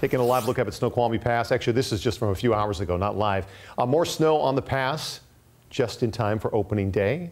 Taking a live look up at Snoqualmie Pass. Actually, this is just from a few hours ago, not live. Uh, more snow on the pass just in time for opening day.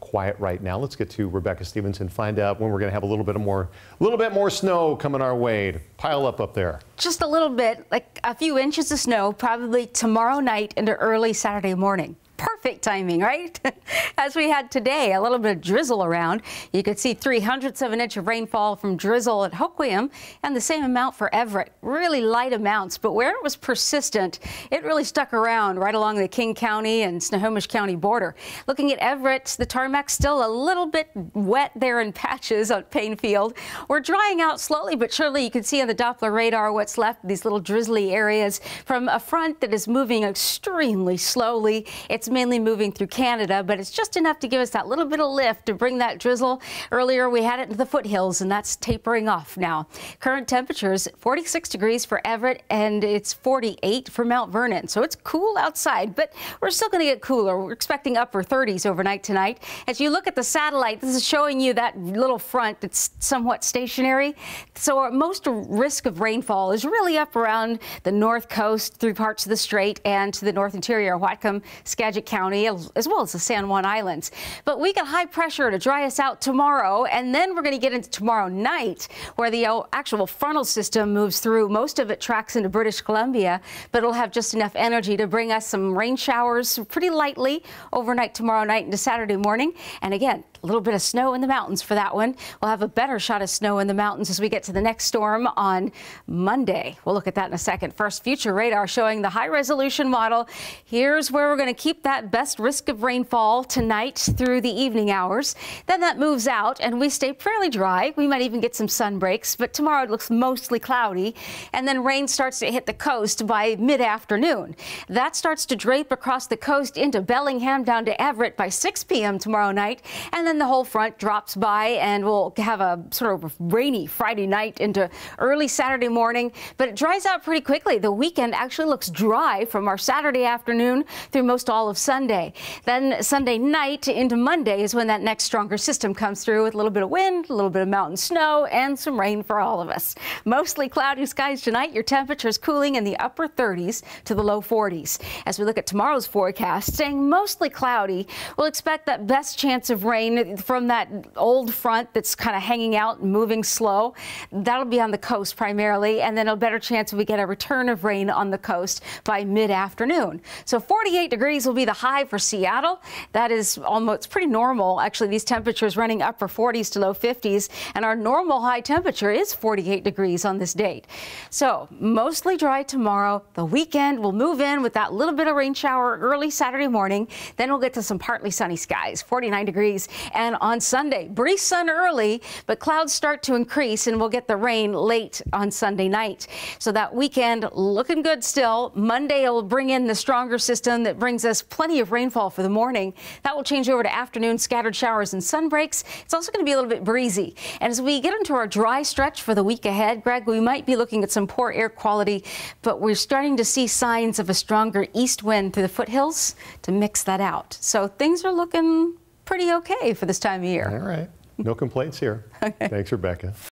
Quiet right now. Let's get to Rebecca Stevens and find out when we're going to have a little bit more, a little bit more snow coming our way to pile up up there. Just a little bit, like a few inches of snow, probably tomorrow night into early Saturday morning perfect timing, right? As we had today, a little bit of drizzle around. You could see three hundredths of an inch of rainfall from drizzle at Hoquiam and the same amount for Everett. Really light amounts, but where it was persistent, it really stuck around right along the King County and Snohomish County border. Looking at Everett, the tarmac's still a little bit wet there in patches on Payne Field. We're drying out slowly, but surely you can see on the Doppler radar what's left, these little drizzly areas from a front that is moving extremely slowly. It's mainly moving through Canada, but it's just enough to give us that little bit of lift to bring that drizzle. Earlier, we had it into the foothills, and that's tapering off now. Current temperatures 46 degrees for Everett, and it's 48 for Mount Vernon. So it's cool outside, but we're still going to get cooler. We're expecting upper 30s overnight tonight. As you look at the satellite, this is showing you that little front that's somewhat stationary. So our most risk of rainfall is really up around the north coast, through parts of the strait, and to the north interior. Whatcom, Skagit. County as well as the San Juan Islands. But we got high pressure to dry us out tomorrow, and then we're going to get into tomorrow night where the uh, actual frontal system moves through. Most of it tracks into British Columbia, but it'll have just enough energy to bring us some rain showers pretty lightly overnight tomorrow night into Saturday morning. And again, a little bit of snow in the mountains for that one. We'll have a better shot of snow in the mountains as we get to the next storm on Monday. We'll look at that in a second. First, future radar showing the high resolution model. Here's where we're going to keep that that best risk of rainfall tonight through the evening hours. Then that moves out and we stay fairly dry. We might even get some sun breaks, but tomorrow it looks mostly cloudy. And then rain starts to hit the coast by mid afternoon. That starts to drape across the coast into Bellingham down to Everett by 6 p.m. tomorrow night. And then the whole front drops by and we'll have a sort of rainy Friday night into early Saturday morning. But it dries out pretty quickly. The weekend actually looks dry from our Saturday afternoon through most all of Sunday. Then Sunday night into Monday is when that next stronger system comes through with a little bit of wind, a little bit of mountain snow, and some rain for all of us. Mostly cloudy skies tonight. Your temperatures cooling in the upper 30s to the low 40s. As we look at tomorrow's forecast, staying mostly cloudy, we'll expect that best chance of rain from that old front that's kind of hanging out and moving slow. That'll be on the coast primarily, and then a better chance we get a return of rain on the coast by mid afternoon. So 48 degrees will be be the high for Seattle. That is almost pretty normal. Actually, these temperatures running upper 40s to low 50s, and our normal high temperature is 48 degrees on this date. So mostly dry tomorrow. The weekend will move in with that little bit of rain shower early Saturday morning. Then we'll get to some partly sunny skies, 49 degrees. And on Sunday, brief sun early, but clouds start to increase and we'll get the rain late on Sunday night. So that weekend looking good still. Monday will bring in the stronger system that brings us plenty of rainfall for the morning. That will change over to afternoon, scattered showers and sun breaks. It's also going to be a little bit breezy. And as we get into our dry stretch for the week ahead, Greg, we might be looking at some poor air quality, but we're starting to see signs of a stronger east wind through the foothills to mix that out. So things are looking pretty okay for this time of year. All right. No complaints here. okay. Thanks, Rebecca.